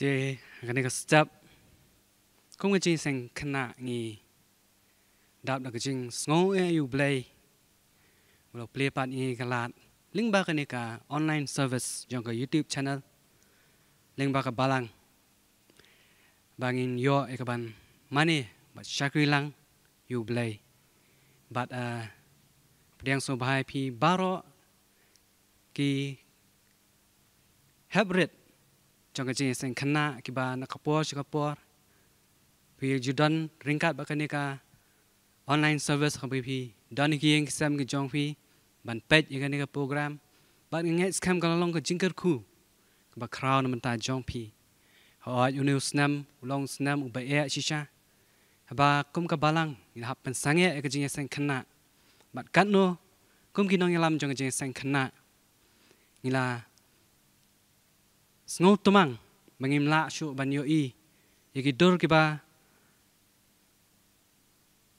เีกันนี่ก็จับคงจริงสังขาะนี้ดับดักจริงสงเออยู่เบลยเราเปลี่ยนปันอีกลาดลิงบากันนี่ก็ออนไลน์เซอร์วิสยังก็ยูทูบชานัลลิงบากับบาลังบางินย่อเอกบันมันี่บัดชักรีลังอยู่เบลยบัดอ่าเรียงสบายพี่บารอกีเฮบริด Jangka jenis yang kena kiba nak kapur si kapur. Pi judan ringkat bakal ni ka online service kapi pi. Dan ni kiyang kisam ke jong pi. Ban pet yang ni ka program. Ban ngengat skam kalau long ke jingkar ku. Kiba kraw naman ta jong pi. Hoat unil snam, ulong snam uba ea shisha. Haba kum ka balang. Ini hap pensangnya ke jenis yang kena. Bat kat no. Kum kinong ilam jangka jenis yang kena. Ini lah สงตุมังบังอิมลาชูบันโยอีอยากิดูรกิบา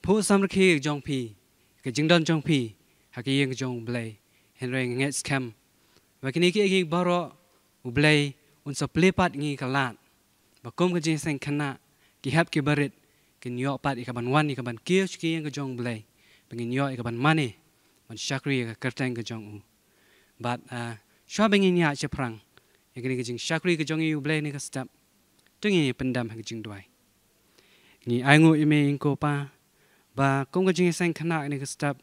ผู้สำรคีจงพีกิจิงดอนจงพีฮักยังจงเบลเฮนเรงเงสแคมว่ากินี้กี่กิบารออุเบลอุนสับเลปัดงี้กลาดบักุมกิจิงเซงคณะกิฮับกิบาริดกินยอปัดอีกบันวันอีกบันเกียชกิยังกิจงเบลัเป็นยออีกบันมันเอมันชักรีกับกระเตงกิจงอูบัดชอบเป็นยังยาเชพรัง ye gani gajing shakri gajong yu blay ni kastap. Tungi ni pendam hang gajing duai. Ni aingu ime ingko pa. Ba kong gajing isang kana ni kastap.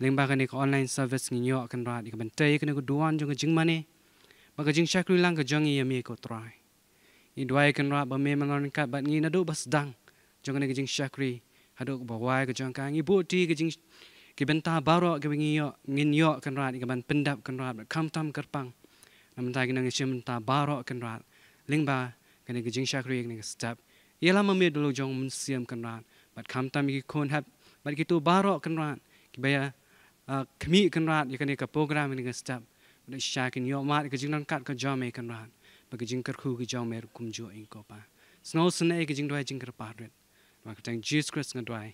Leng ba gani ka online service ni nyok kan rat. Ika bantai kena ku duan jong gajing mani. Ba gajing shakri lang gajong yu ame ko terai. Ni duai kan rat ba me mengon kat bat ni nadu ba sedang. Jong gani gajing shakri. Haduk bawai gajong kang. Ibu ti gajing shakri. Kebentar baru kebingi yok, ngin yok kan rat, ikan pendap kan rat, kamtam kerpang. นำตากันงเชื่อมตาบารอกกันรัดลิงบากันงจิงชักเรียกนงสเตปเอลามามีดลจงมุนเสียมกันรัดบัดคำตามกีคนฮับบัดกิตูบารอกกันรัดกิบยาขมีกันรัดยังกันงกับโปรแกรมนงสเตปบัดชากินยอมาดกิจิงนังกัดกับจอมเอกันรัดบัดกิจิงกระคูกิจอมเอรุคุมจ่ออิงกอบาสโนว์สเนกกิจิงด้วยจิงกระปาร์เรตบัดกิจังจีสคริสกันด้วย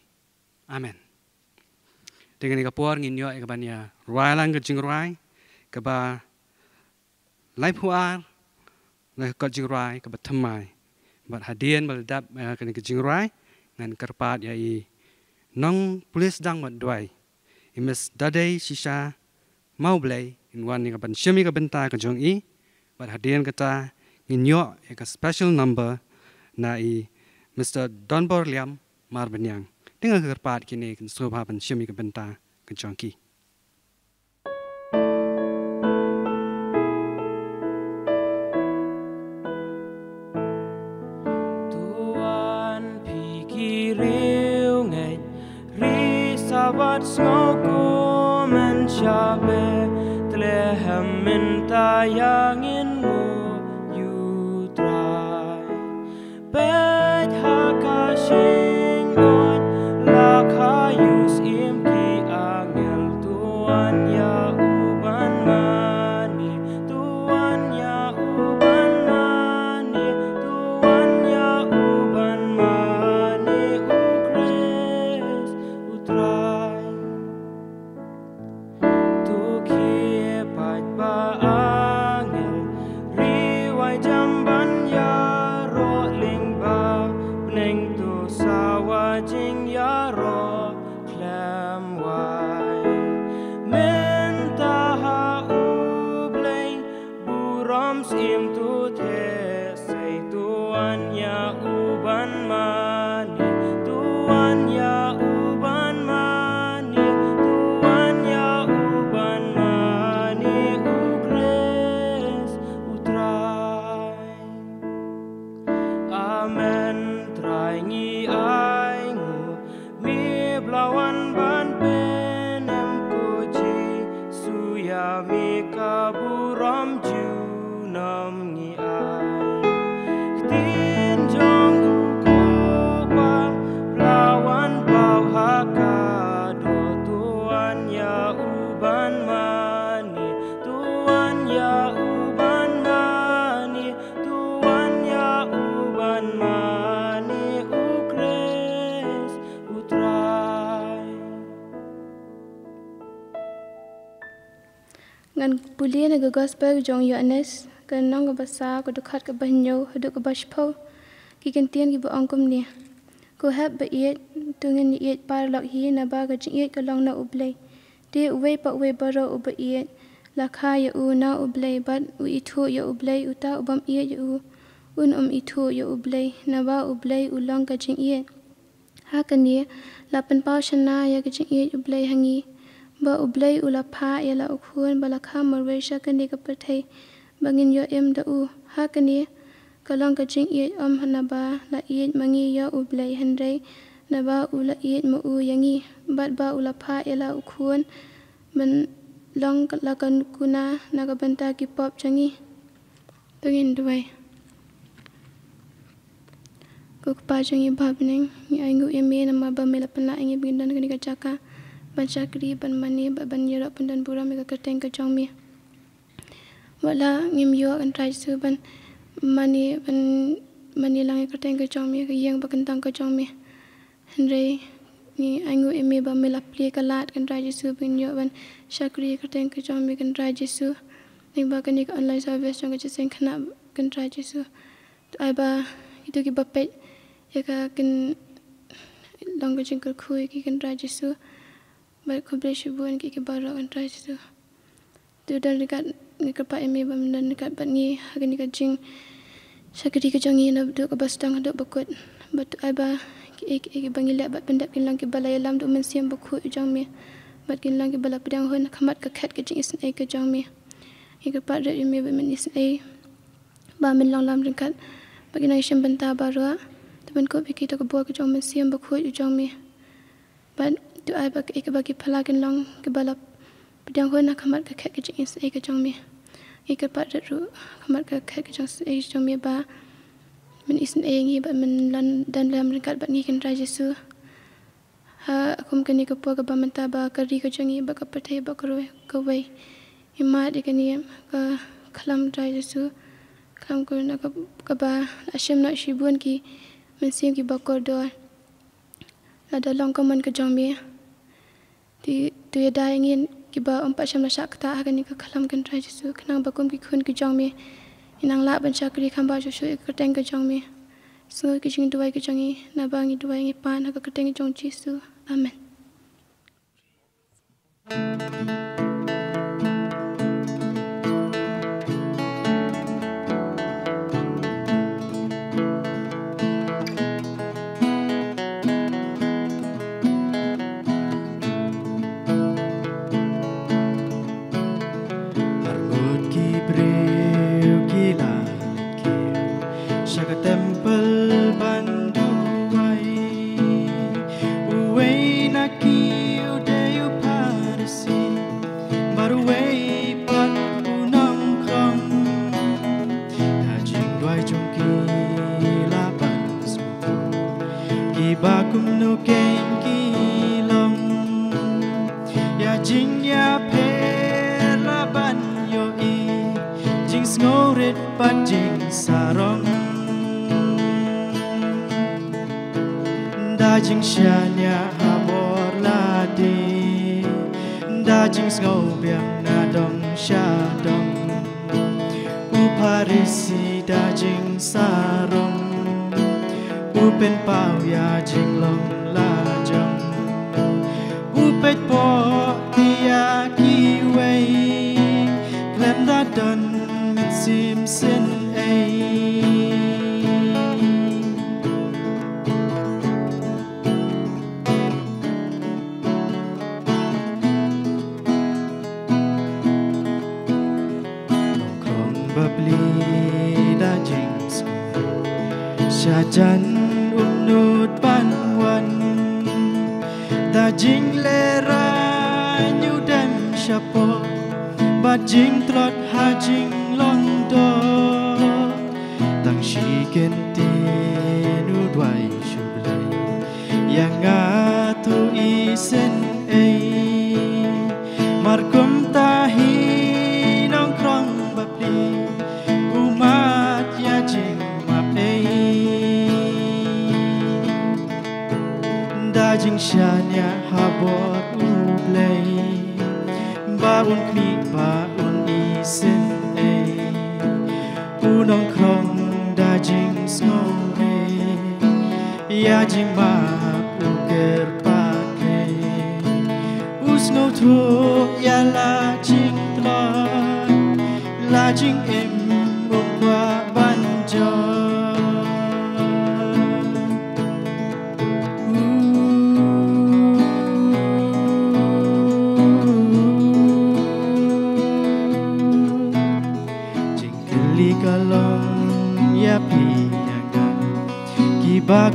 อเมนดิเงนงกับปัวงินยอเอกบันยารวยลังกิจิงรวยกับบาไล่ผู้อ่านแล้วก็จิงไรกับบัดทำไมบัดฮัดเดียนบัดดับกันกับจิงไรงานกระปาดยัยน้องพลิสดังบัดด้วยอิมสดาเดย์ชิชาเมาเบลย์อินวันนี้กับบันเชมิกับบันตากับจงอีบัดฮัดเดียนกับตางินยอเอกสเปเชียลนัมเบอร์นายมิสเตอร์ดอนบอร์เลียมมาร์บันยังดี่กระือปาดกินเองสุภาพันเชมิกับบันตากับจงกี Šabat snoku men Betlehem minta yangin the gospel jong yones ke nong ke basa ko de khat ke banyo hudu ke bashpo ki ken tien ki bo angkum ni ko hab be yet tungen yet par lok hi na ba ga ji yet ke long na uble de we pa we ba ro uba yet la kha ye ya u na uble but u i tho ye ya uble u ta u bam ye ya u un um i tho ye uble na ba uble u long ka ji yet ha ken ye la pen pa shana ya ga ji yet uble hangi ba ublay ula pha yela ukhun balakha marwe shakani ka pathai bangin yo em da u ha kani kalong ka ching ye om hana ba la ye mangi yo ublay hanrei na ba ula ye mu u yangi bat ba ula pha yela ukhun man long lakan kuna nagabanta ki pop changi tungin duwai kukpa changi babning ni aingu yemi na ma ba melapna ingi bindan kani ka chaka bancakri ban mani ban ban yero ban dan pura mega kerteng kacang mi wala ngim yo an try su ban mani ban mani lang kerteng kacang mi yang ban kentang kacang mi hendre ni angu emi ban mela pli kalat kan try su ban yo ban shakri kerteng kacang mi kan try su ni ba kan ik online service jong kacang sing kana kan try su ai ba itu ki bapet ya ka kan langgo jingkel kui ki kan try su baik kubri syubun ki ke barok antara situ. Tu dan dekat dekat pak emi dan dekat pak ni hari kajing. Sakiti ke jongi nak duduk ke bastang duduk bekut. Batu aiba ik ik bangi lek bat pendap kin lang ke balai lam duk mensiam beku jong mi. Bat kin lang ke balap pedang hun khamat ke khat ke jing isin ai ke jong mi. Ik ke pak rek emi bemen isin ai. Ba men lang lam dekat. Bagi nak isin bentar baru. Tapi kau fikir tak buat ke jong mensiam beku jong mi. Bat du arbejder ikke bare på lage en lang gebalap. Bedang hun har kommet til kæk i jens ikke jong mig. Ikke bare det ru kommer til kæk i jens ikke jong mig bare. Men isen er ingen, bare men land den lærer mig bare ikke en rejse så. Ha aku mungkin ikut buat kebab mentah, bawa kari kejangi, bawa kepetai, bawa kerui, kawai. Ima ada kini, ke kelam dry jesu, kelam kau nak kebab. Asyam nak sibuan ki, mensiem ki bawa kordo. Ada langkah mungkin kejangi di tu ya dah ingin kiba empat jam lah syak tak akan ikut kalam gendera jisu kenang bakum kikun kijong mi inang lak ban syak kiri kambar jisu ikut kerteng kijong mi sungguh kijing dua kijong i nabangi dua ingi pan haka kerteng kijong jisu amin Thank you. nu ken ki long ya jing ya pe la ban yo i jing snoret pan jing sarong da jing shanya abor la di da jing snow biang na dong sha dong uparisi da jing sarong Upet pau ya jinglong la jong Upet po tia ki wei Klem da don mit sim sin ei Babli da jing school Shajan Jing le ra nhu den chapo Ba jing trot ha jing long do Tang shi ken ti nu dwai shu blai Yang a tu i sen ei siya habot mublay Baron klik baron isinay Unong kong dajing snore Yajing map luger pake Usno tro ya lajing tra Lajing em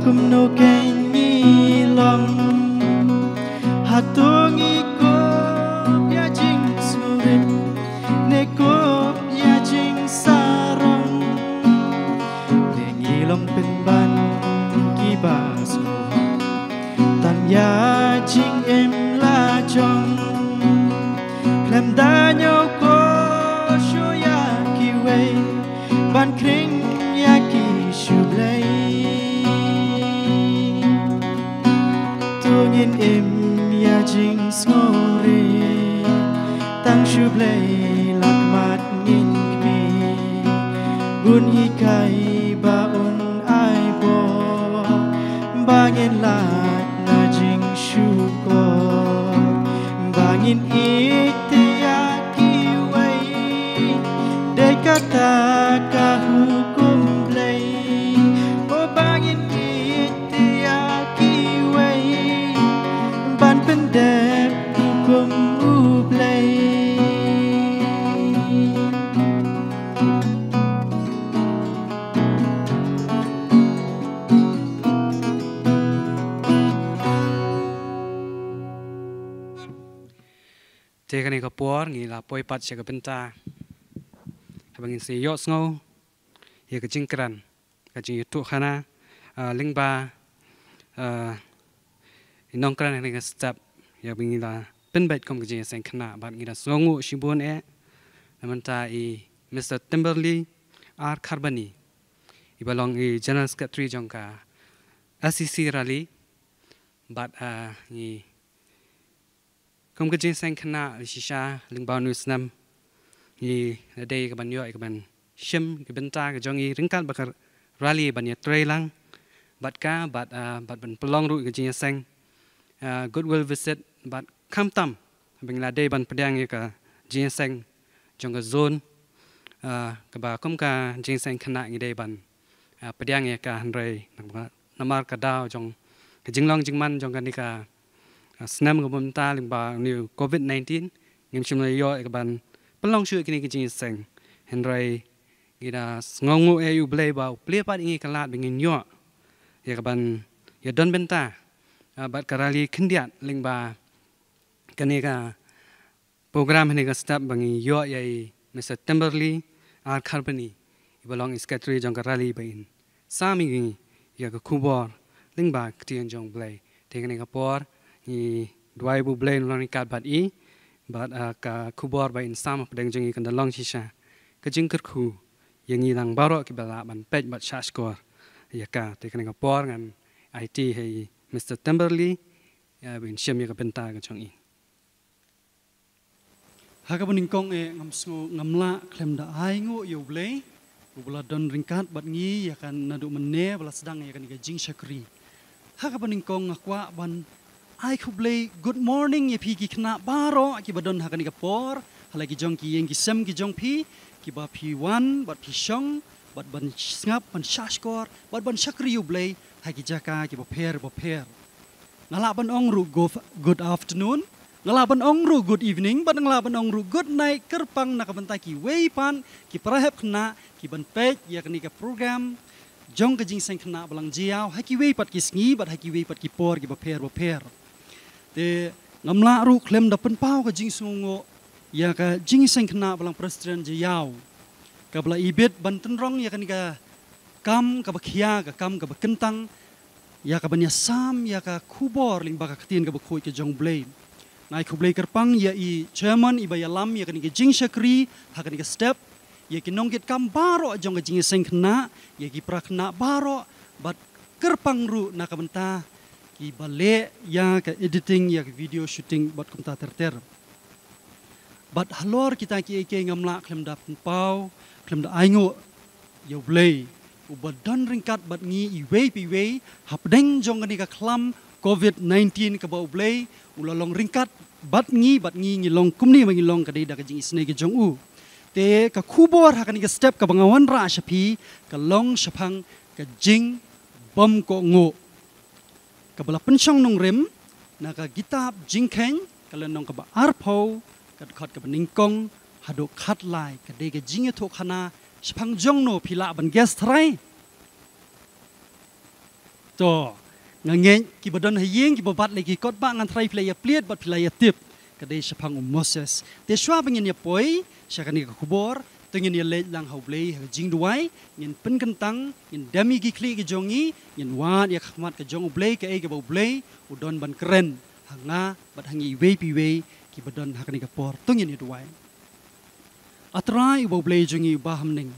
welcome no จกันในกระปัวงี้ลาปวยปัดเชกเป็นตาบางอินสียอดสงูเฮียกจิงกรันกจิงยุทธขนาลิงบาอน้องกรันในกระสับอยากบางอินลาเป็นใบกมกจิงแสงขนาบางอินลาสงูชิบุนเอแล้วมันตาอีมิสเตอร์เทมเบอร์ลีอาร์คาร์บานีอีบาลองอีเจนัสกัตรีจงกาอาซิซีรัลีบัดอ่างี้ không có chiến sang khana ở shisha lưng bao nus nam thì ở đây các bạn nhớ các bạn xem cái bên ta cái trong y rừng cát bạc rally bạn nhớ tray lang bạn cá bạn à, bạn bạn plong rụi cái chiến sang à, goodwill visit bạn kham tâm mình là đây bạn pedang cái chiến sang trong cái zone à, các bạn không cả chiến sang khana như đây bạn pedang cái hành rây nằm ở cái đào trong cái chứng long chứng man trong cái này cả สนามกบมตาลิงบาเนี่ยโควิด 19งั้นชิมเลยย่อเอกบันปล้องช่วยกินกินจริงๆเห็นไรกีดาสงงเออยู่เบลบ่าวเปลี่ยนไปงี้กลาดเป็นเงินย่อเอกบันอย่าดนเป็นตาบัดกราลีขึ้นเดียดลิงบากันนี้ก็โปรแกรมนี้ก็สตับบางย่อใหญ่ไม่สตัมเบอร์ลี่อาร์คาร์บันีบอลองอิสกัตรีจังกราลีไปอินสามีกีอยากก็คูบอร์ลิงบาเตียังจงเบลเทกันนี้ก็ปอร์ i dwai bu blain lon ni kat bat i bat a ah, ka kubor ba in sam pa deng jing i kan dalong chi sha ka jing ker khu yang i lang baro ki bala ban pet bat sha skor ya ka te kan ga por ngan it he mr temberley ya bin shem ye ka penta ka chong i ha ka bun kong e ngam su ngam la klem da ai ngo yo blai bu bla don ringkat bat ngi ya kan nadu menne bla sedang ya kan ga jing shakri ha ka bun kong ngakwa ban I could play good morning if he ki kna baro ki badon ha kanika por hala ki jong ki yeng ki sem ki jong phi ki ba phi wan bat phi shong bat ban ngap ban shash kor bat ban shakri u play ha ki jaka ki ba pher ba pher ngala ban ong ru go good afternoon ngala ban ong ru good evening bat ngala ban ong ru good night kerpang nak ban ta ki wei pan ki prahep kna ki ban pek ya kanika program jong ka jing sen kna balang jiao ha ki wei pat ki sngi bat ha ki wei pat ki por ki ba pher ba pher te ngamla ru klem da pen pau ka jing sungo ya ka jing seng kna balang president je yau ka bla ibet banten rong ya kan ka kam ka bakhia ka kam ka bakentang ya ka banya sam ya ka kubor ling baka ketin ka bakhoi ke jong blame nai kublai kerpang ya i chairman i baya lam ya kan ke jing shakri ha kan ke step ya ki nongket kam baro jong ke jing seng kna ya ki prakna baro bat kerpang ru nakamenta kamenta ki bale ya ke editing ya ke video shooting buat kumta terter but halor kita ki ke ngamla klem dap pau klem da aingu yo ya, blay u bad dan ringkat bat ngi i we pi we hap deng jong ngani ka klam covid 19 ka bau blay u la long ringkat bat ngi bat ngi ngi long kumni ngi long ka dei da ka jing isne ke jong u te ka khubor hakani ka step ka bangawan ra shapi ka long shapang ka jing bom ko ngo ka bala pension nong rem na ka gitap jingkeng ka len nong ka ba arpo ka khat ka ning kong ha do khat lai ka de ge jing tho khana shphang jong no phila ban gas thrai to nga nge ki bodon ha yeng ki bo bat le ki kot ba ngan thrai phlai ya pleat bat phlai ya tip ka de shphang moses te shwa bang ni poi sha ka ni ka khubor tengin ni le lang hau ble ha jing duai ngin pen kentang ngin dami gi kli gi jongi ngin wat ya khmat ke jong ble ke ai ke bau ble udon ban keren hanga bat hangi we pi we ki badon ha kani ka por tengin ni duai atrai bau ble jongi ba ham ning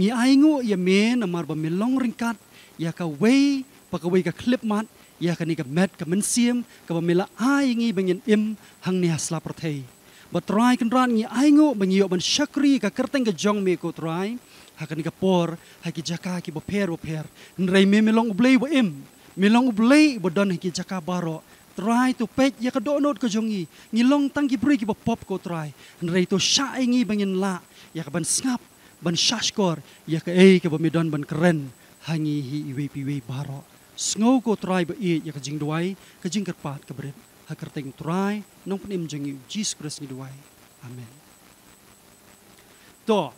ngi ai ngo ya me na mar ba melong ringkat ya ka we pa ka we ka clip mat ya kani ka met ka men siem ka ba mela ai ngi bengin im hang ni hasla prothei บทรายกันรานงี้ไอ้งูบังยอบันชักรีกับกระเตงกับจองเมกุทรายหากันกับปอร์หากิจักากิบเพรบเพรนไรเมมลองอุบเลยบเอ็มมลองอุบเลยบดันหากิจักาบารอตรายตัวเป็ดยากระโดดนดกระจงงี้งี้ลองตั้งกิบรีกิบปอบก็ตรายนไรตัวชาเองี้บังยินละยากระบันสงับบันชาสกอร์ยากระเอกับมีดอนบันเครนหางี้ฮีเวปีเวบารอสงอก็ตรายบะเอียยากระจิงด้วยกระจิงกระปาดกระเบิด hak kerteng turai nong penim jengi jis kres ni duai amen to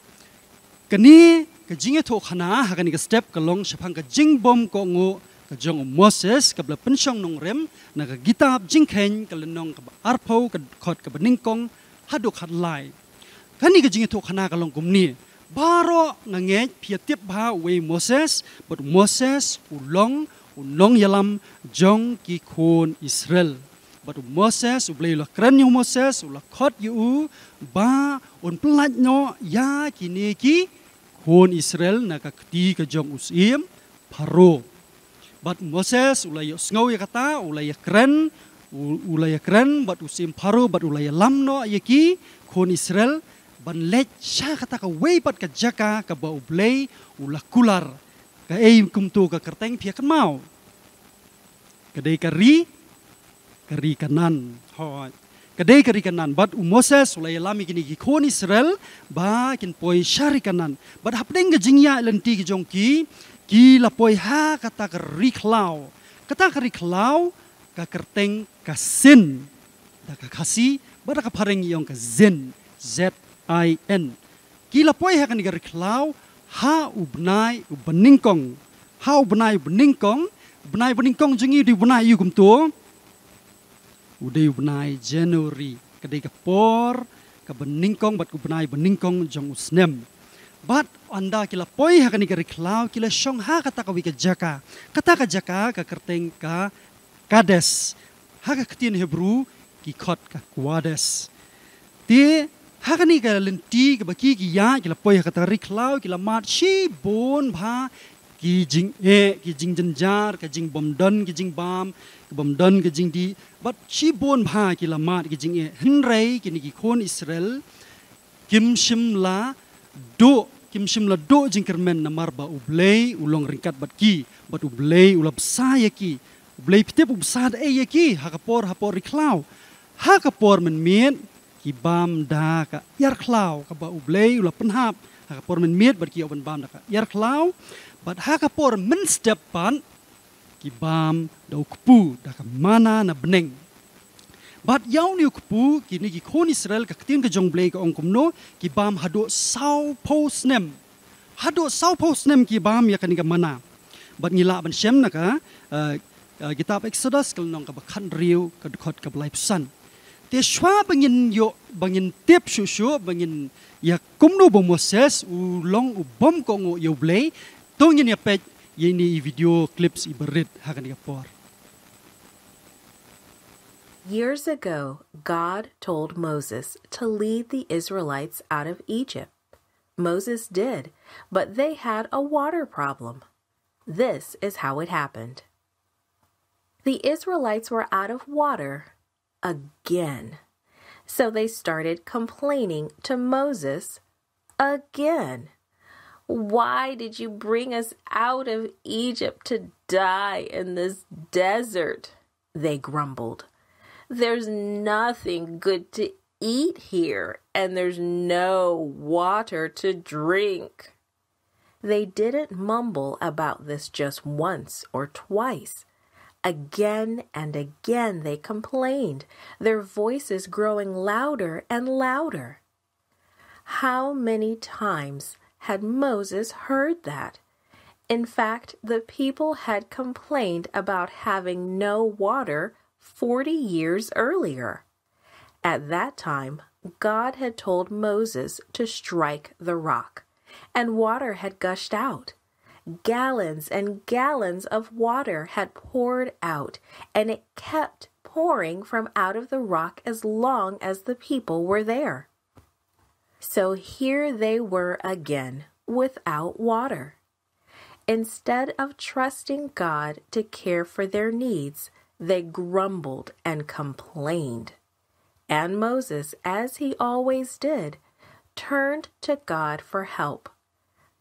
kani ke jingi to khana hak ni ke step ke long shapang ke jing bom ko ngo ke jong moses ke bla pensong nong rem na ke kitab jing khen ke lenong ke arpo ke khot ke bening kong hadu khat lai kani ke jingi to khana ke long kum ni baro ngenge pia tiep ba we moses but moses ulong ulong yalam jong ki khun israel បាទម៉ូសេសឧបលីលក្រិនញូម៉ូសេសលខតយូបាអ៊ុនផ្លាច់ណោយ៉ាគីនេគីខូនអ៊ីស្រាអែលណកាគទីកាចុងអ៊ូសៀមផារូបាទម៉ូសេសឧបលីស្ងោយកតាឧបលីក្រិនឧបលីក្រិនបាទអ៊ូសៀមផារូបាទឧបលីឡំណោយេគីខូនអ៊ីស្រាអែលបនលេចឆាកតាកវេបាត់កាចាកាកបអ៊ុបលីឧបលគូលារកាអេមគុំទូកាកតេងភៀកម៉ោកាដេកាឌី kerikanan. Hoi. Kedai kerikanan. Bad u Moses sulai lami kini gikon Israel. Ba kin poi syarikanan. Bad hapdeng ke jingya lenti ke jongki. Ki la poi ha kata keriklau. Kata keriklau. Ka kerteng ka sin. Da ka kasi. Bada ka pareng yong ka zin. Z-I-N. Ki la poi ha kani keriklau. Ha u benai u beningkong. Ha u benai u beningkong. Benai beningkong jingi di benai yukum tuong udai benai Januari ketika por ke beningkong bat kubenai beningkong jong usnem bat anda kila poi hakan ni kari klau kila shong ha kata kawi ke jaka kata ke jaka ke kerteng ke kades haka ketien hebru ki khot ke kuades ti hakan ni kari lenti ke baki ki ya kila poi hakan kari klau kila mat shi bon bha ki jing e eh, ki jing jin jar ka jing bom don ki jing bam bom don ki jing di but chi bon ha ki la mat ki jing e eh, hin rei ki ni ki khon israel kim shim la do kim shim la do jing ker men namar ba u blei u long ringkat bat ki bat u blei u lap sa ye ki u blei pite bu sa de ye ki ha ka por ha por ri klau ha ka por men mien ki bam da ka yar klau ka ba u blei u lap pen hap ha ka por men miet bat ki o ban bam da ka yar klau bat hakapor menstepan kibam da ukpu da kamana na beneng bat yau ni ukpu kini ki kon israel ka ketin ka jong blei ka ongkum no kibam hado sau post nem hado sau post nem kibam ya kani ka mana bat ngila ban shem na ka eh, eh, kitab exodus kal nong ka bakhan riu ka khot ka blai psan te shwa bangin yo bangin tep shu shu bangin ya kumnu bo moses u long u bom kongo yo blei ini ini video clips hakan por. Years ago, God told Moses to lead the Israelites out of Egypt. Moses did, but they had a water problem. This is how it happened. The Israelites were out of water again. So they started complaining to Moses again. Why did you bring us out of Egypt to die in this desert? They grumbled. There's nothing good to eat here, and there's no water to drink. They didn't mumble about this just once or twice. Again and again they complained, their voices growing louder and louder. How many times had Moses heard that. In fact, the people had complained about having no water 40 years earlier. At that time, God had told Moses to strike the rock, and water had gushed out. Gallons and gallons of water had poured out, and it kept pouring from out of the rock as long as the people were there. So here they were again without water. Instead of trusting God to care for their needs, they grumbled and complained. And Moses, as he always did, turned to God for help.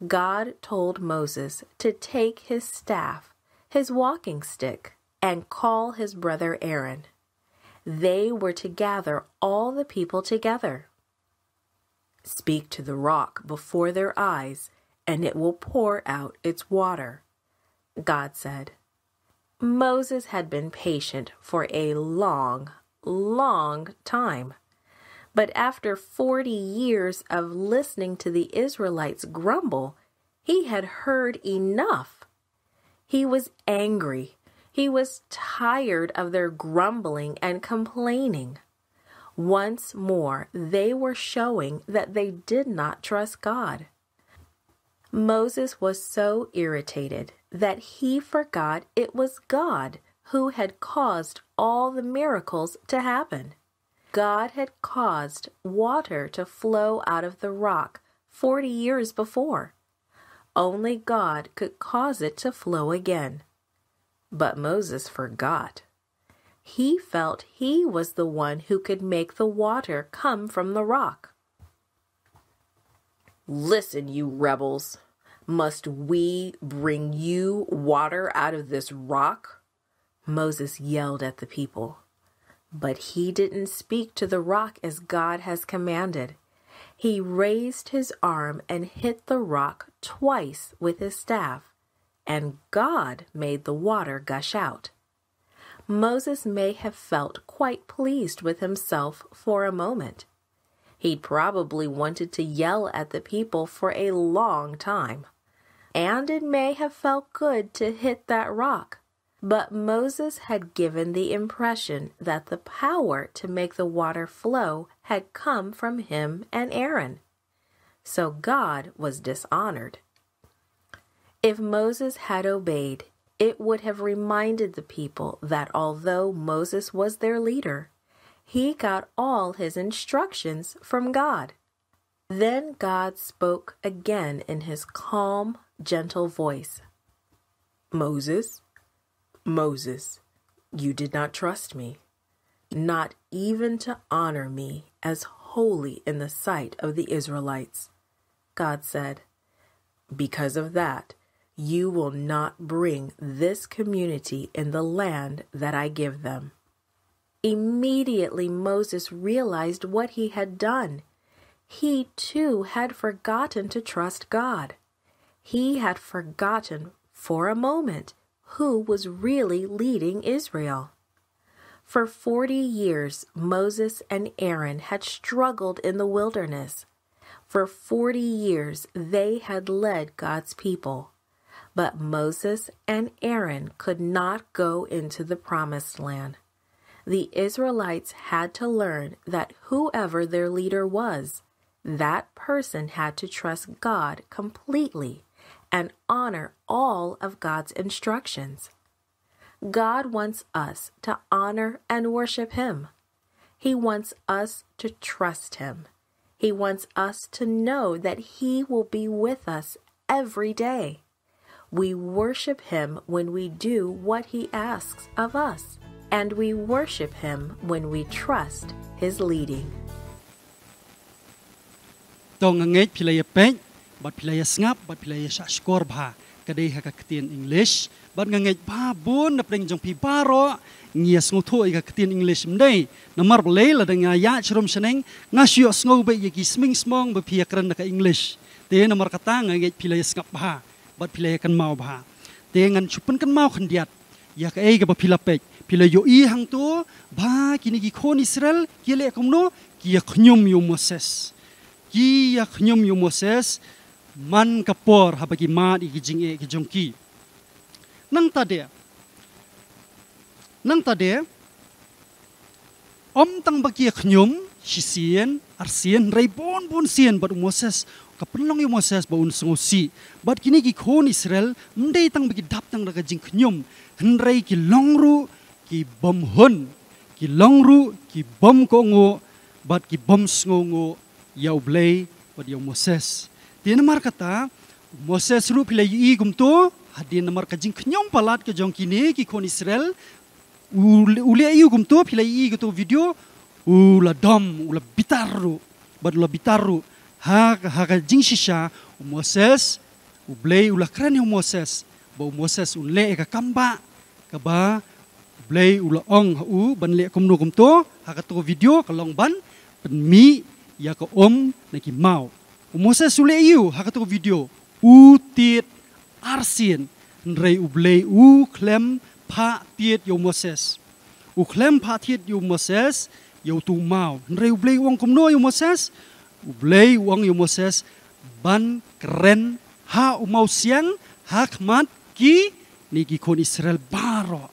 God told Moses to take his staff, his walking stick, and call his brother Aaron. They were to gather all the people together. Speak to the rock before their eyes, and it will pour out its water. God said. Moses had been patient for a long, long time. But after 40 years of listening to the Israelites grumble, he had heard enough. He was angry. He was tired of their grumbling and complaining. Once more, they were showing that they did not trust God. Moses was so irritated that he forgot it was God who had caused all the miracles to happen. God had caused water to flow out of the rock 40 years before. Only God could cause it to flow again. But Moses forgot. He felt he was the one who could make the water come from the rock. Listen, you rebels. Must we bring you water out of this rock? Moses yelled at the people. But he didn't speak to the rock as God has commanded. He raised his arm and hit the rock twice with his staff, and God made the water gush out. Moses may have felt quite pleased with himself for a moment. He'd probably wanted to yell at the people for a long time. And it may have felt good to hit that rock. But Moses had given the impression that the power to make the water flow had come from him and Aaron. So God was dishonored. If Moses had obeyed, it would have reminded the people that although Moses was their leader, he got all his instructions from God. Then God spoke again in his calm, gentle voice Moses, Moses, you did not trust me, not even to honor me as holy in the sight of the Israelites. God said, Because of that, you will not bring this community in the land that I give them. Immediately Moses realized what he had done. He too had forgotten to trust God. He had forgotten for a moment who was really leading Israel. For 40 years, Moses and Aaron had struggled in the wilderness. For 40 years, they had led God's people. But Moses and Aaron could not go into the promised land. The Israelites had to learn that whoever their leader was, that person had to trust God completely and honor all of God's instructions. God wants us to honor and worship Him. He wants us to trust Him. He wants us to know that He will be with us every day. We worship Him when we do what He asks of us, and we worship Him when we trust His leading. តងងេចភិលាពេកបាត់ភិលាស្ងាប់បាត់ភិលាសាស្គរបាកដេហកកទៀនអ៊ីងលីសបាត់ងងេចបាបួននៅព្រេងចុងភីបារោងៀស្ងូធូអ៊ីកកទៀនអ៊ីងលីសម្ដីណមរបលេលដងយ៉ាជ្រុំឆ្នេងងាស្យោស្ងូបេយគីស្មិងស្មងបភីក្រនកអ៊ីងលីសទេណមរកតាងងេចភិលាស្ងាប់បាบัดพิเลกันเมาบาเตงันชุปันกันเมาขันเดียดอยากเอกับพิลาเปกพิลาโยอีหังตัวบากินกีโคนอิสราเอลกี่เลขมโนกี่ขยมยมโมเสสกี่ยขยมยมโมเสสมันกับปอร์ฮับกิมาดอีกจิงเอกจงกีนั่งตาเดียนั่งตาเดียอมตั้งบักี้ขยมชิเซียนอาร์เซียนไรบอนบุนเซียนบัดโมเสส kapulang yung Moses ba unsang usi. But kini ki kon Israel, hindi itang bagi daptang raga jing kanyom. Hindi ki longru ki bom hun. Ki longru ki bom kongo. But ki bom sngongo yaw blay pad yung Moses. Di namar kata, Moses ru pila yu igum to, hadi namar ka jing kanyom palat ka jong kini ki kon Israel. Uli ayu gumto pila yu igum to video, ula dom, ula bitaru. But ula bitaru haka jingshisha u umm Moses u blei u lakrani u umm Moses ba u umm Moses u le ka kamba ka ba blei u ong ha u ban le kumno kumto haka to video ka long ban pen mi ya ka om na ki mau u Moses u le iu haka to video u tit arsin nrei u blei u klem pa tit yo Moses u klem pa tit yo Moses yo tu mau nrei u blei u ong kumno yo Moses u ublei wang yo Moses ban keren ha umau siang hak mat ki niki kon Israel baro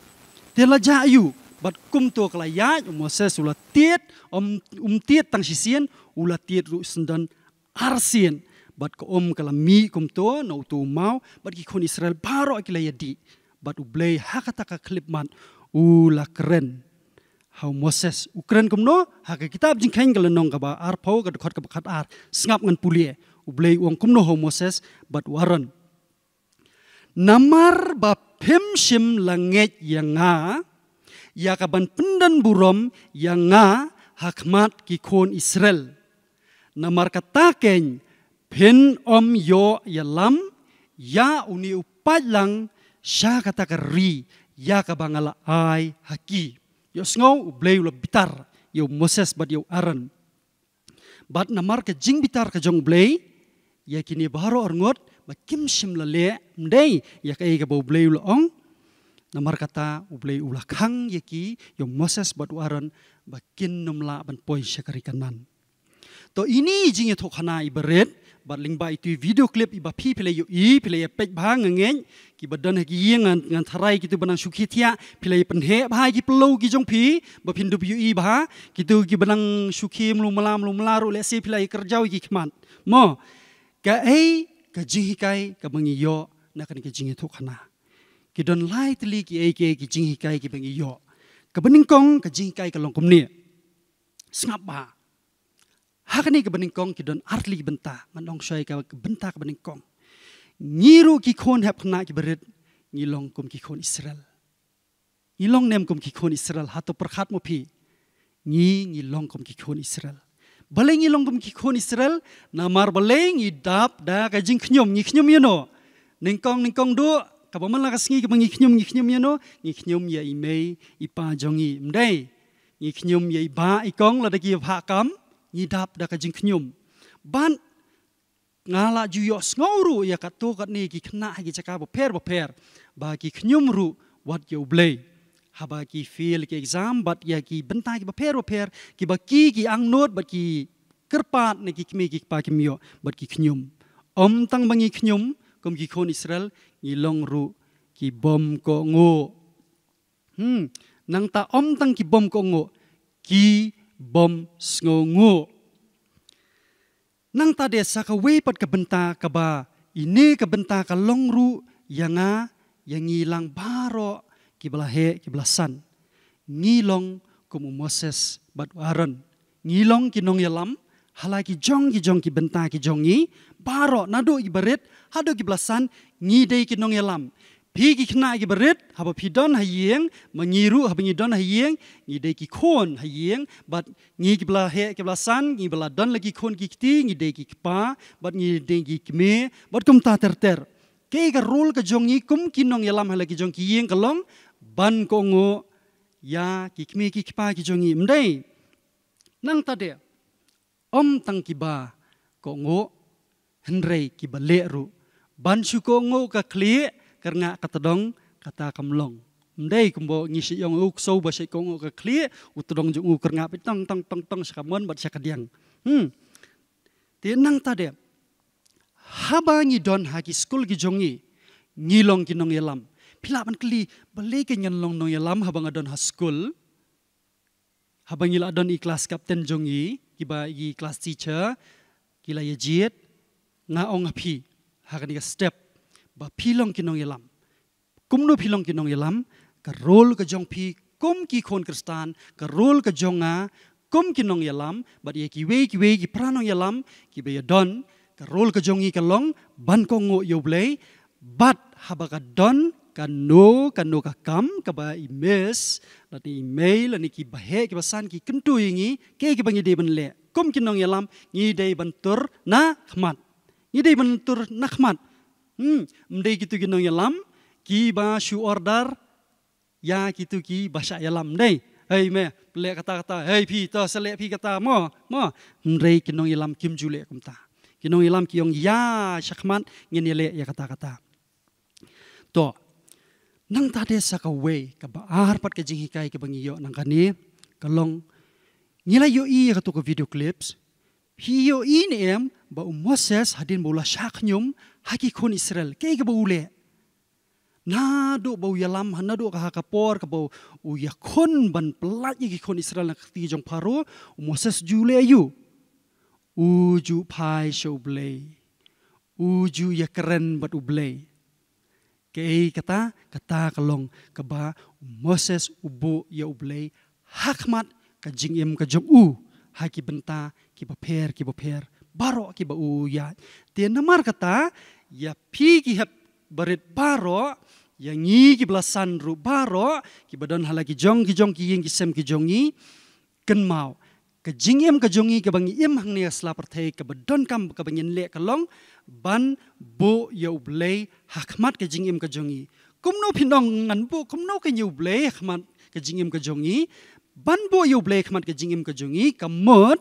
tela jayu bat kum tu kelaya Moses ula tiet om um tiet tang sisien ula tiet ru sendan arsien bat ko om kala mi kum tu no tu mau bat ki kon Israel baro kelaya di bat ublei hakata ka klip mat ula keren how Moses ukran kumno ha ke kitab jing khang gel nong ba ar phaw ga khot ka khat ar singap ngan pulie u blei wong kumno how Moses but waran namar ba phim shim langet yanga ya ka ban pendan burom yanga hakmat ki khon israel namar ka ta ken phin om yo yalam ya uni upalang sha kata ka ri ya ka bangala ai hakim Yo snow blew lo bitar yo Moses but yo Aaron. But na mar ke jing bitar ke jong blay ya kini baro or ngot ma kim shim la le mday ya ke ga bo blay lo ong na mar kata u blay ulakhang ya ki yo Moses but Aaron ba kin nom la ban poy shakari kanan. To ini jing ye thokhana ibaret บัดลิงาบตุวิดีโอคลิปอีบับพี่เพลยอยู่อีเพลยเป็กบางเงี้ยก่บัดดินกี่ยังงานงานทรายกิตวบันังชุกีทียเพลยเป็นเฮบายกิปลูกิจงพีบัดพินดูบิอีบ้ากิตวกิบันังชุกิมลุมลามลุมลารุเลสีเพลยกระเจ้ากิขมันมอกะเอกะจิงฮิายกะบังอีโยนักันกะจิงฮิทุกขนากิดอนไลตลีกิเอเกกิจิงฮิไกกิบังอีโยกะบันิงกงกะจิงฮิไกกะลงกุมเนี่ยสงับบ่า hakani ke bening kong ki don artli benta manong shoy ka benta ke bening kong ngiru ki khon hap khna ki berit ngilong kum ki khon israel ngilong nem kum ki khon israel hato prakhat mo phi ngi ngilong kum ki khon israel bale ngilong kum ki khon israel na mar bale ngi dap da ka jing khnyom ngi khnyom yeno ning kong ning kong do ka ba man la ka sngi ka ngi khnyom ngi khnyom yeno ngi khnyom ya i mei i pa jongi mdai ngi khnyom ya i ba i kong la da ki pha kam ngidap da kajing kenyum. Ban ngala juyo ngauru ya kato kat ni ki kena ki cakap berper berper. Bagi kenyum ru wat yo blay. Haba ki feel ki exam bat ya ki bentai ki berper berper. Ki baki ki angnot bat ki kerpat ni ki kimi ki pa kimyo bat ki kenyum. Om tang bangi kenyum kum ki kon Israel ngilong ru ki bom ko ngo. Hmm. Nang ta om tang ki bom ko ngo ki kenyum bom ngu. Nang tadi sa ka wepat ka benta ka ba ini ka benta ka longru yang a yang ngilang baro ki belahe ki belasan. Ngilong kumu Moses bat waran. Ngilong ki nong yalam halai ki jong ki jong ki benta ki jongi baro nadu ibarit hadu ki belasan ngidei ki nong yalam. พี่กิขนากิบริษฮับพี่ดอนหายียงมงีรู้ฮับงีดอนหายียงงีเดกิคนหายียงบัดงีกิบลาเฮกิบลาสันงีบลาดอนละกิคนกิตีงีเดกิปาบัดงีเดกิเมบัดกุมตาเตอร์เตอร์เกย์กรูลกับจงงีกุมกินนองยาลามฮลกิจงกิยิงกลองบันกงโอยากิเมกิปากิจงงีมได้นั่งตาเดอมตังกิบากงโอฮันเรกิบเลรุบันชุกงโอกะเคลี karena katadong kata kamlong. Mdei kumbo ngisi yong uk so ba sai kong ka e klie utadong jung uk karna pitong tong tong tong sakamon ba sai kadiang. Hmm. Ti nang tade. Haba ngi don ha ki skul gi jongi ngilong ki nong yelam. Pilaban kli bale ke nyen long nong yelam haba ngi don ha skul. Haba ngi don i klas kapten jongi ki ba i klas teacher ki la yejit nga ong api ha ka step বা ফিলং কিনং এলাম কুমনু ফিলং কিনং এলাম রোল কজং ফি কুম কি খোন খ্রিস্টান রোল কজং কুম কিনং এলাম বাট ইয়ে কি ওয়ে কি ওয়ে কি ফ্রানং এলাম কি বে ডন রোল কজং ই কলং বান কং ও ইউবলে বাট হাবা কা ডন কানো কানো কা কাম কাবা ইমেস লাটি ইমেইল অনি কি বাহে কি বাসান কি কিন্তু ইংি কে কি বাঙি দে বনলে কুম কিনং এলাম ই দে বন্তর না খমাত ই দে বন্তর না খমাত Hmm, mende kita kena yalam, ki ba shu order, ya kita ki basa yalam dei. Hei me, pelik kata-kata, hei pi, ta selek pi kata, mo, mo, mende kena yalam kim jule kumta. Kena yalam ki yong ya syakmat, ngin yale ya kata-kata. To, nang tade saka we, ke baar pat ke jingikai ke bengi yo nang kani, kalong, ngila yo i ya katuk video clips, hi yo i ni em, ba umoses hadin bula syaknyum, hagi kun Israel ke ke bule na do bau ya lam na do ka ka por ka bau u ya kun ban pelat ye kun Israel na ti jong paro Moses jule ayu uju pai show blay uju ya keren bat u blay ke kata kata kalong ke ba Moses ubu ya u blay hakmat ka jing im ka jong u hakibenta ki ba per ki ba per baro ki ba u ya te namar kata ya pi ki hep berit baro ya ngi ki belasan ru baro ki badan halagi jong ki jong ki ying ki sem ki jongi ken mau ke jing em ke jongi ke bangi em hang ne asla perthe ke badan kam ke bangin le ke long ban bo ya uble hakmat ke jing em ke jongi kumno pinong ngan bo kumno ke nyu ble hakmat ke jing em ke jongi ban bo ya uble hakmat ke jing em ke jongi ke mot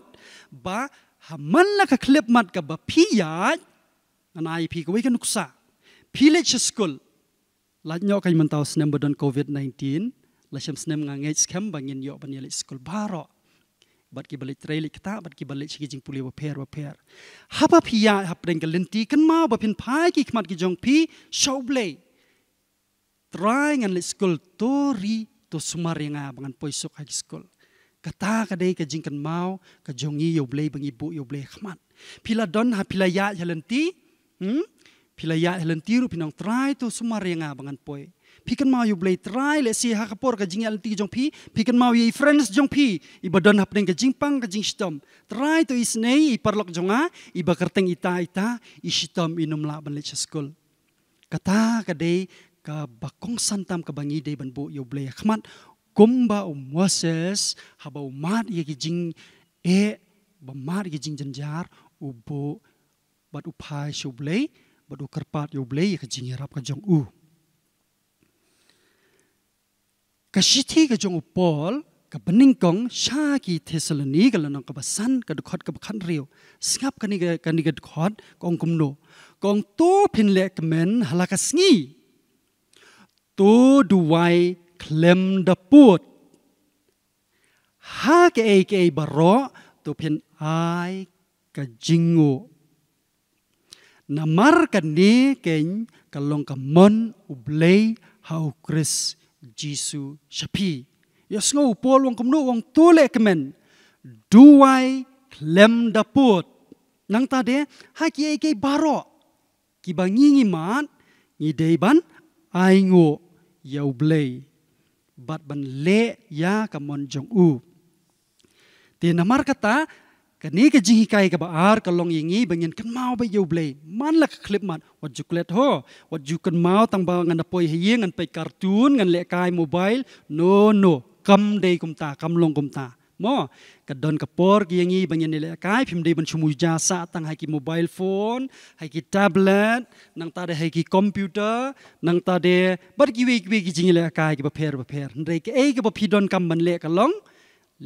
ba haman la ke klip mat ke bapiyat an IEP ko wi kanuksa village school la nyo kai man taw snem bodon covid 19 la sham snem nga ngai skem bangin yo ban yelik school baro bat ki balik trailik ta bat ki balik chigi jing puli wa pher wa pher hapa phiya hap reng galenti kan ma ba pin phai ki khmat ki jong phi shoble trying and let's school to ri to sumari nga bangan poisuk high school kata ka dei ka jing kan mau ka jong yi yoble bangi bu yoble khmat pila don ha pila ya jalenti พิลายาเฮลันติรูพี่น้องตรายตัวสมารียงาบังันป่วยพี่กันมาอยู่เบลตรายและเสียหักปอร์กับจิงยาลันติจงพี่พี่กันมาอยู่อีเฟรนส์จงพี่อีบดอนฮับเนงกับจิงปังกับจิงสตอมตรายตัวอีสเนย์อีปาร์ล็อกจงอาอีบักรเตงอีตาอีตาอีสตอมอีนุมลาบันเลชสกุลกะตากะเดย์กะบักงสันตามกับบังยีเดย์บันบุอยู่เบลขมัดกุมบ่าวมัสเซสฮับบ่าวมาดยี่กิจิงเอบ่มาดยี่กิจิงจันจาร์อุบุបាត់ឧបាយយុបលេបាត់ឧកបាតយុបលេកជាញារាប់កជុងអ៊ូកាឈីទីកជុងពលកបនិងកងឆាគីទេសលនីកលនងកបសាន់កដខតកបខាន់រាវស្ងាប់កនីកកនីកខតកងគំនូកងទូភិនលេកមែនហឡកស្ងីទូឌូវៃក្លឹមដពូតហាកអេកអេបារោទូភិនអាយកជីងូ na mar kani keng kalong kamon ublay how Chris Jesu shapi. Yes ngo upol wong kumno wong tule kemen. Do I klem daput? Nang tade hai ki ke baro. Ki bangi ngi man ngi deiban ai ngo ya ublay. Bat ban le ya kamon jong u. Tiena mar kata, กันนี้ก็จิงไกกับอาร์ก็ลองอย่างงี้บางยันกันมาไปยูเบลมันละคลิปมันวัดจุกเล็ดหัววัดจุกันเมาตั้งบางงันปอยเฮียงันไปการ์ตูนงันเละกายโมบายโนโนกำเดกุมตากำลงกุมตามอกระดอนกระปอร์กยังงี้บางยันเละกายพิมพ์เดมรนชมุจาสะตั้งให้กีโมบายโฟนให้กีแท็บเล็ตนังตาเดให้กีคอมพิวเตอร์นังตาเดบัดกีววกเวกจิงเละกายกีบะเพรบะเพรเรกเอ้กีบะพีดอนกำบันเละกันลง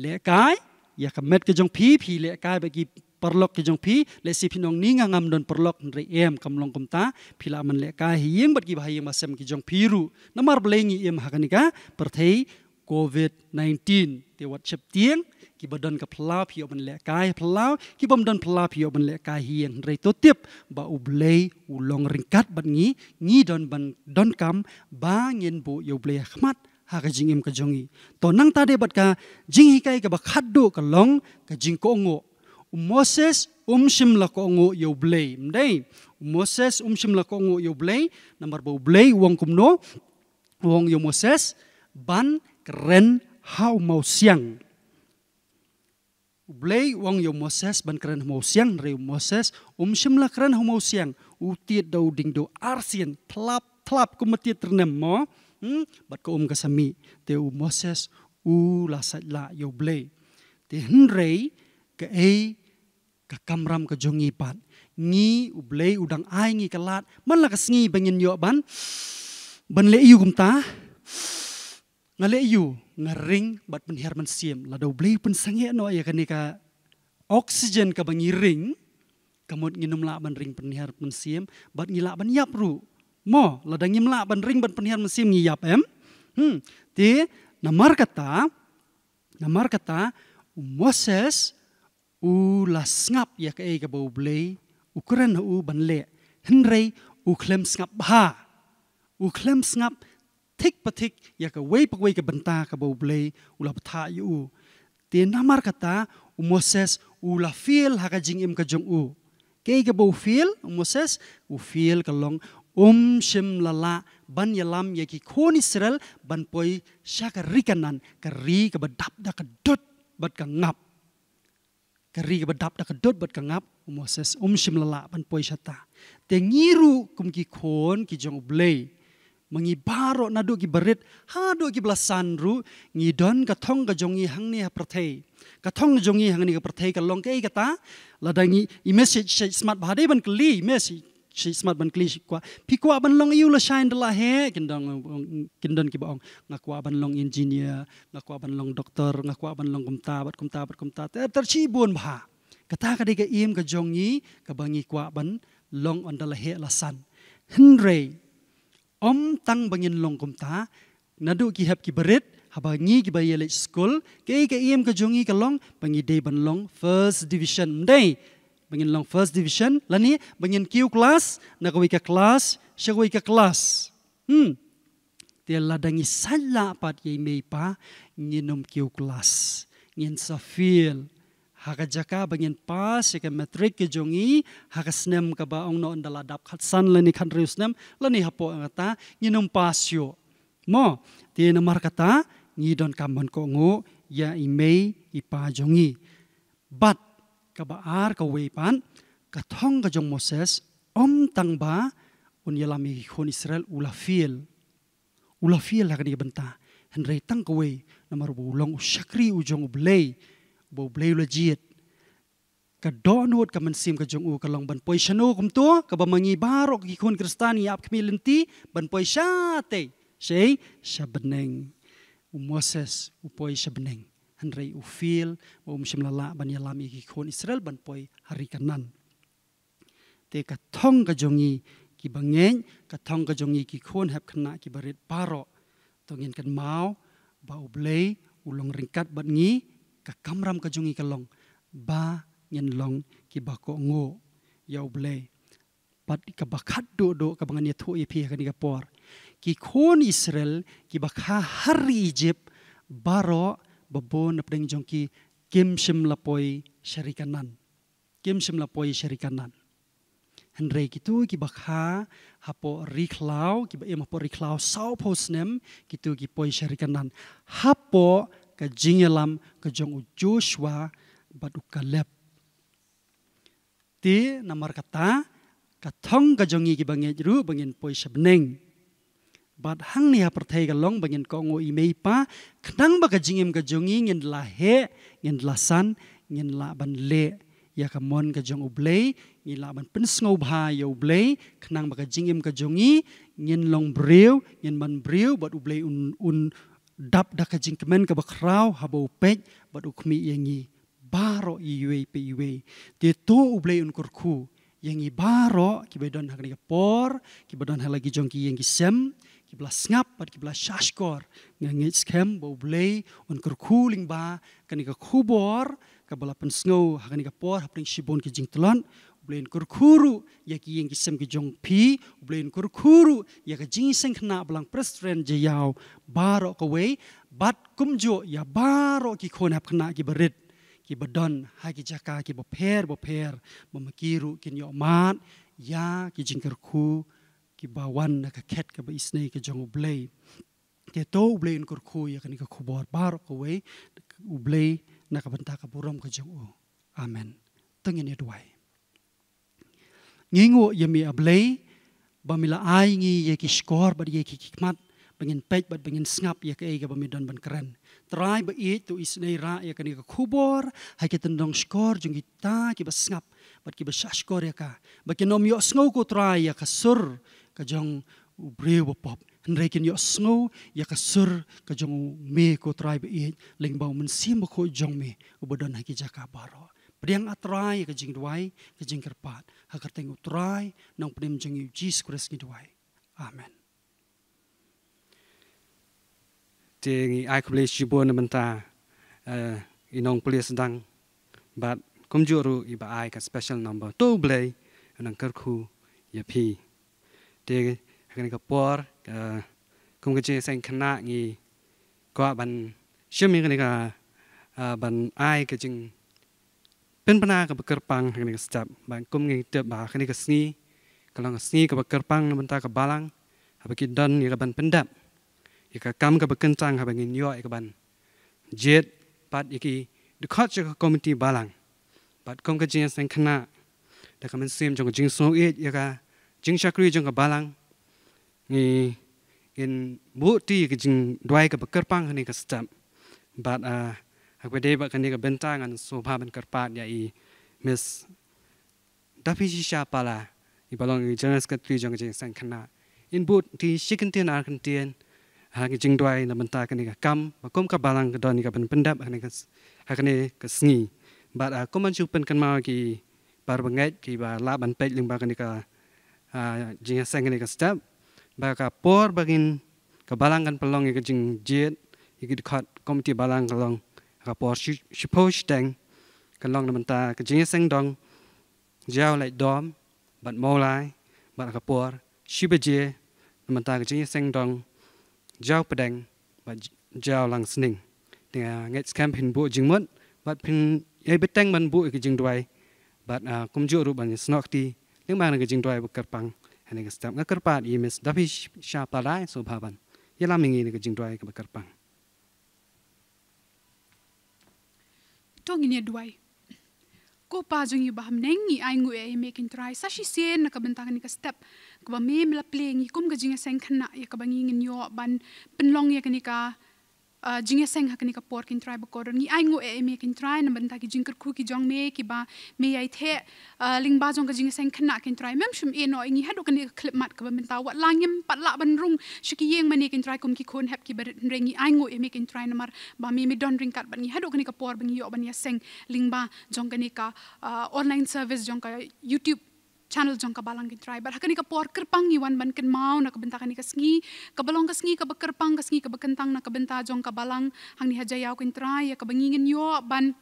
เละกายอยากเม็ดก็จงพีพีเละกายไปกีปลอกก็จงพีเละสิพี่น้องนิ่งงามดนปลอกเรียมกำลังกำตาพิลามันเละกายเฮียงบัดกีบายยงมาเซมก็จงพีรู้น้ำมารเบลงีเอ็มหักนิกาประเทศโควิด -19 เทวัดเชบเตียงกิบดนกับพลาวพี่อบันเละกายพลาวกิบมดนพลาวพี่อบันเละกายเฮียงไรตัวเทียบบ่าอุบลยอุลองริงกัดบัดงี้งี้ดนบันดนกำบ้าเงินบุยอุบลยขมัด hak jing im kejongi. To nang tade bat ka jing hikai ka bakhaddo ka long ka jing ko ngo. Um Moses um shim la ko ngo yo blay. Mdai. Um Moses um shim la ko ngo yo blay. Nambar bau blay wong kum no. Wong yo Moses ban keren hau mau siang. Blay wong yo Moses ban keren mau siang. Re Moses um shim la keren hau mau siang. Utiet dauding do arsien plap plap kumetiet renem mo. Mo hmm? bat ko um kasami te u Moses u la sa la yo ble te hnrei ke e ka kamram ka jongi pat ngi u ble udang ai ngi kalat man la kasngi bengin yo ban ban le yu gumta ngale yu ngering bat pen herman siem la do ble pen sange no ya kan ka oksigen ka bengi ring kamut nginum la ban ring pen herman siem bat ngila ban yap ru mo ladang imla ban ring ban penihan mesim ngi yap em hmm ti namar kata namar kata Moses u las ngap ya ke ga bau ble u kran u ban le henrei u klem ngap ha u klem ngap tik patik ya ke wei pak wei ke benta ke bau ble u la patha yu ti namar kata Moses u la feel ha ka jing im ka jong u ke ga bau feel Moses u feel ka long ओम शिम लला बन यलाम ये कि कौन इसरल बन पोई शक रिकनन करी कब डब डक डट बट का गप करी कब डब डक डट बट का गप मोसेस ओम शिम लला बन पोई शता ते निरु कुम कि कौन कि जंग ब्ले mengibaro nadu ki berit um um hadu ki belasan ha ru ngidon ka thong ka jongi hang ni prathe ka thong jongi hang ni ka prathe ka longkei kata ladangi i message smart bahade ban kli message si smart ban klish kwa pi kwa ban long yu la shine de la he kindong kindon ki baong nga kwa ban long engineer nga kwa ban long doctor nga kwa ban long kumta bat kumta bat kumta ter ter chi bun ba ha. kata ka de ga im ka jong ni ka bangi kwa ban long on de la he la san hendre om tang bangin long kumta nadu ki hab ki berit haba ngi ki bayele school ke ke im ka jong ni ka long bangi de ban long first division day bangin long first division lani bangin q class na ka wika class sya wika class hmm dia ladang isalla pat ye mei pa nginum q class ngin sa feel haga jaka bangin pas ke matric ke jongi haga snem ka ba ong no ndala dap khat san lani khan ri snem lani hapo ngata nginum pas yo mo dia na mar kata ngidon kamon ko ngu ya imei ipa jongi but กบอาร์กเวปันกะท่องกะจงโมเสสอมตังบาอุนยลามีคนอิสราเอลอุลาฟิลอุลาฟิลละกันีบันตาเห็นไรตั้งกเวนมารบูลองอุชักรีอุจงอุเบลยบูเบลยุลจีดกะดอนวดกะมันซิมกะจงอูกะลองบันปอยชนูกุมตัวกะบะมังีบารอกีคนคริสตานีอับคมีลินตีบันปอยชาเตใช่ชาบเนงอุโมเสสอุปอยชาบเนงันไรอุฟิลบอมชิมลาลาบันยาลามีกิคนอิสราเอลบันปอยฮาริกันนันเตกะท่องกะจงีกิบังเงนกะท่องกะจงีกิคนแฮบขณะกิบริตปารอตองเงินกันเมาบาอุเบลยอุลงริงกัดบันงีกะกำรำกะจงีกะลงบาเงินลงกิบากโกงโงยาอุเบลยปัดกะบักัดโดโดกะบังเงียทุยพีกันกะปอร์กิคนอิสราเอลกิบักฮาฮาริอิจิบบารอ babo na pading jongki kim sim lapoy syarikanan. Kim sim lapoy syarikanan. Hendre kitu ki bakha hapo riklau ki ba emapo riklau sau posnem kitu ki poy syarikanan. Hapo ka jingelam ka jong Joshua baduka lep. Ti namar kata ka thong ka jongi ki bangejru bangin poy sebeneng but hang ni ha per thai ga long bangin ko ngo i mei pa khnang ba ka jingim ga jongi ngin la he ngin la san ngin la ban le ya ka mon ga jong uble ngin la ban pin sngo bha yo uble khnang ba ka jingim ga jongi ngin long brew ngin man brew but uble un un dap da ka jing kemen ka ba khrau ha bo pe but u khmi yangi baro i we pe i we te to uble un kur khu yangi baro ki ba don ha ni por ki ba don ha la ki jong ki yangi sem គេប្លាស្ងាប់បាត់គេប្លាឆាស់កោងងេចស្ខេមបូប្លេយអនគ្រគូលីងបាកានិកាខូបរកាប្លាពនស្ងោហានិកាពរហព្រិងស៊ីបនគេជីងតលន់ប្លេនគ្រគូរូយ៉ាគីងគិសមគេជុងភីប្លេនគ្រគូរូយ៉ាគជីងសេងខ្នាប្លាំងប្រេសត្រេនជាយាវបារកវេបាត់គុំជូយ៉ាបារកគីខូនហាប់ខ្នាគីបរិតគីបដនហាគីចាកាគីបផែរបផែរបំមគីរូគិនយោម៉ាតយ៉ាគីជីងគ្រគូរូ ki ba wan na ka ket ka ba isnei ka jong blei ke to blei in kur khu ya kan ka khubor bar ko we u blei na ka banta ka buram ka jong amen tang ni dwai ngingo ye ya mi a blei ba mila ai ngi ye ki skor ba ye ki kikmat pengin pech ba pengin ngap ye ya ka e ka ba mi don ban kren try ba e to isnei ra ye ya kan ka khubor ha ke tan dong skor jong ta ki ba ngap ba ki ba shash kor ya ka ba ki nom yo sngau ko try ya ka sur kajong ubri wapop hendai kin yo sngo ya, ya ka sur kajong me ko trai be ej ling bau men sim ko jong me ubodon haki jaka baro priang atrai ka jing dwai ka jing kerpat ha ka tengu trai nang prim jing yu jis kris ki dwai amen tengi ai kubli shibo na menta eh inong pli sedang bat kumjuru iba ai ka special number to blai nang kerku ya pi ดกันกับปอร์คุ้มกันเจะสคณะงี้ก็บันเชื่อมกันกับบันไอก็จึงเป็นปัญหากับกระปังกันกัสจับบันคงเงี้ยบบ่ากันกัสีกลังสีกับกระปังนั่เป็นตากับบาลังหากิดดันนี่กับบันเป็นดับอีกกรรมกับกันจังหากินย่อยกับบันเจ็ดปัดอีกีดูข้อเชื่อคอมมิตี้บาลังปัดคุ้มกันเจะสคณะแต่ก็มันเสียมจงกับจึงโซเอียกับ jing shakri jing balang ni in bu ti ge jing dwai ge beker pang ni ke stam but uh agwe de ba kan ni ge bentang an so ba ben ker pa ya i miss dapi ji sha pala i balong ge jenas ke tri jing jing san khana in bu ti shikin tin ar kan tin ha ge jing dwai na menta kan ni ge kam ba kom ka balang ge don ni ge ben pendap kan ni ge ha kan ni ke sngi but uh koman chu pen kan ma ki par bangai ki ba la ban pek ling ba kan ni ke uh, jing seng ni ka step ba ka por ba gin ka balang kan pelong ka jing jet i gi khat kom ti balang ka long ka por shi shi po shi teng ka long na ta ka jing seng dong jao lai dom bat mo lai bat ka por shi ba je na ta ka jing seng dong jao pa deng ba jao lang sning ne nge camp hin bu jing mot bat pin ye beteng man bu ka jing dwai bat ah, kum ju ru ban snok ti nhưng mà cái chính đoái bậc cấp bằng hay cái step ngắc cấp bậc emis đáp ý sha pa lai so pa ban yên làm mình cái chính đoái bậc cấp bằng trong cái này đoái cô pa dùng yêu bám nén nghĩ ai ngồi ai e making try sa chi xe nó cái bên tăng cái step cái bám em là playing cái cùng cái chính cái sen khăn nãy cái bám nghĩ nhiều ban pin long cái cái jinga seng hakni ka por kin try bokor ni ai ngo e, e me kin try na banta ki jingkar khu ki jong me ki ba me ai the ling ba jong ka jinga seng khna kin try mem shum e no ingi e ha do kan clip mat ka banta wat lang yim pat la ban rung shi ki yeng mani kin try kum ki khon hep ki ber rengi ai ngo e me kin try na mar ba me me don ring kat ban ni ha do kan ka por ban yo ban ya seng ling ba jong ka ni ka online service jong ka youtube channel jangka balang kita try. Berhak ni kapor kerpang ni wan bankin mau nak kebenta kani kesngi, kebalong kesngi, kebekerpang kesngi, kebekentang nak kebenta jangka balang hang ni hajaya aku try ya kebengingin yo ban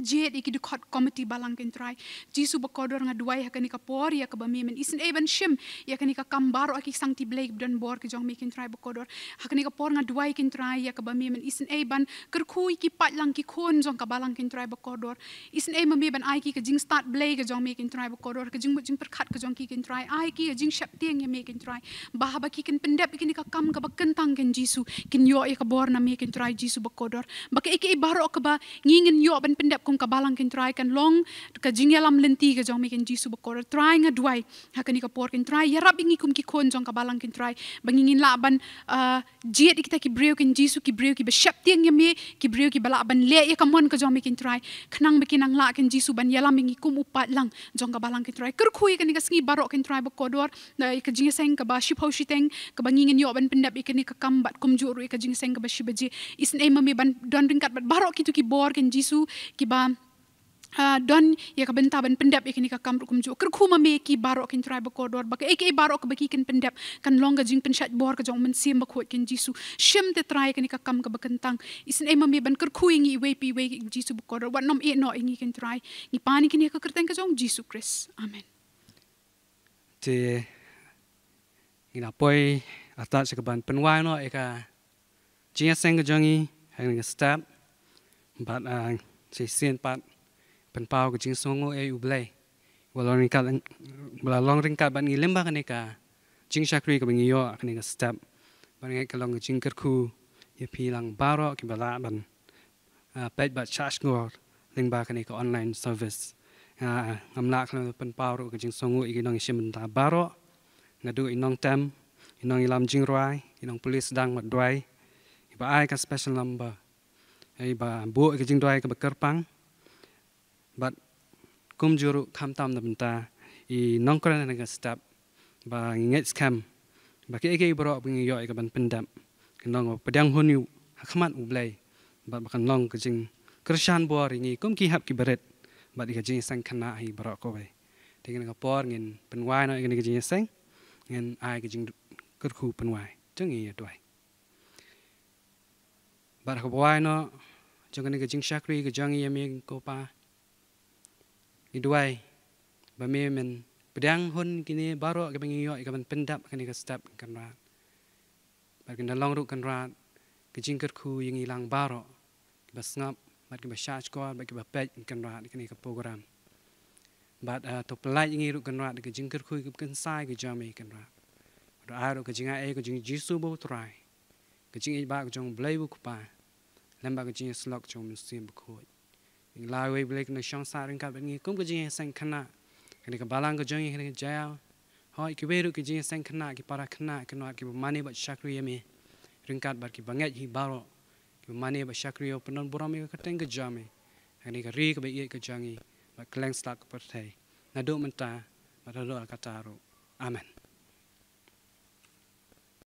jet iki dekat komiti balang kain try jisu bekodor ngaduai ya kani kapor ya ke bamimen isin even shim ya kani ka kambar aki sang ti blake dan bor ke jong mikin try bekodor ha kani kapor ngaduai kin try ya ke bamimen isin even kerku iki pat lang ki kon jong ka balang kain try bekodor isin even mi ban ai ki ke jing start blake ke jong mikin try bekodor ke jing jing perkat ke jong ki kin try ai ki jing shap tiang ya mikin try bah ba ki kin pendap ki ni ka kam ka bekentang kin jisu kin yo ya ke bor na mikin try jisu bekodor ba ke iki baro ke ba ngingin yo ban pendap kongka balang kin try kan long ka jingelam ya lenti ka jong mikin jisu bakor try nga dwai ha kani ka por kin try ya rabing ikum ki kon jong ka balang kin try bangingin laban uh, jie dikta ki brio kin jisu ki brio ki be shaptiang ya me ki brio ki balaban le ya kamon ka jong mikin try khnang mikin ang la kin jisu ban yalam ingi kum upat lang jong ka balang kin try kur khui kani ya ka sngi barok kin try bakodor na ya ka jingeseng ka ba shipau shiteng ka bangingin yo ban pendap ikani ka kambat kum juru ka jingeseng ka ba shibaji isne mami ban don ringkat bat barok kitu ki bor kin jisu ki ba uh, don ye ya ka benta ben pendap ye ya kini ka kam rukum ju ker khu ma me ki baro kin try ba kodor ba ek ek baro ka baki kin pendap kan longa jing pen shat bor ka jong men sim ba khot kin jisu shim te try kini ka kam ka ba kan tang isin ema me ban ker khu ingi we pi we jisu ba kodor wat nom e no ingi kin try ni pani kini ka kerteng ka jong jisu chris amen te ina poi ata se ka ban pen wa no e ka jing sang ka jong i hang a step but uh, ชเสียนปัดเป็นเปล่ากจิงสงเออุบลยว่าลองริงกัาบลลองริงกาบันงีเล่มบ้างกันเอ่ะจิงชักรีกับงี้ยอกันเอกสเต็ปบันงี้กลองกจิงกระคูยพีลังบาร์อกิบลาบันเป็ดบัดชัรงจกอร์ลิงบ้างกันเอกออนไลน์เซอร์วิสงามลักเป็นเปล่ารูกจิงสงอยบลีกน้องชิมันตาบารอกงดูอีน้องเต็มอีน้องอีลำจิงรวยอีน้องพลิสดังหมดด้วยอีบ้าไอ้กับสเปเชียลนัมเบอร์ไอ้บาบัวก็จึงได้กับกระปังบัดกุมจูรุคำตามนับตาอีน้องกระนั้นก็สตับบาเงี้ยสคัมบัดเก๊กๆบรอบเงี้ยย่อยกับบันเป็นดับกันลองว่าประเดี๋ยวหุ่นอยู่หักขมัดอุบเลยบัดบักันลองก็จึงกระชานบัวริงีกุมกี่หับกี่เบรดบัดอีกจึงสังคณะให้บรอบก็ไปทีนี้ก็ปอร์เงินเป็นวายน้อยกันก็จึงสังเงินอายก็จึงกระคูเป็นวายจึงอีกด้วยบัดขบวายเนาะจงกันกับจิงชักรีกับจองยามีกปาอีด้วยบะเมมันประดังหุนกินีบารอกับงยอกับมันเป็นดับกันกับสตับกันราบัดกันดลองรุกันราก็จิงกัดคูยังอีลังบารอกับสงบบัดกับชาชกอบัดกับเป็ดกันราดกันกับโปรแกรมบัดตกปลายยังอีรุกันราดกับจิงกัดคูกับกันสายกับจามีกันราเราอารุกับจิงไอเอกับจิงจิสุโบตรายกับจิงอีบากับจงเบลีบุกปา lembaga slok chom sim khoi ing la we blek na shong sa ring ka ben ngi kum ko jing sang khana kene ka balang ko jing kene jaya hoi ki beru ki jing sang khana ki para khana ki no ki mane ba shakri yemi ring kat bar ki banget hi baro ki mane ba shakri yo panon boram ka teng ka jame kene ka ri ka be ye ka jangi ba kleng slak par thai na do man ta ma ra ro ka ta ro amen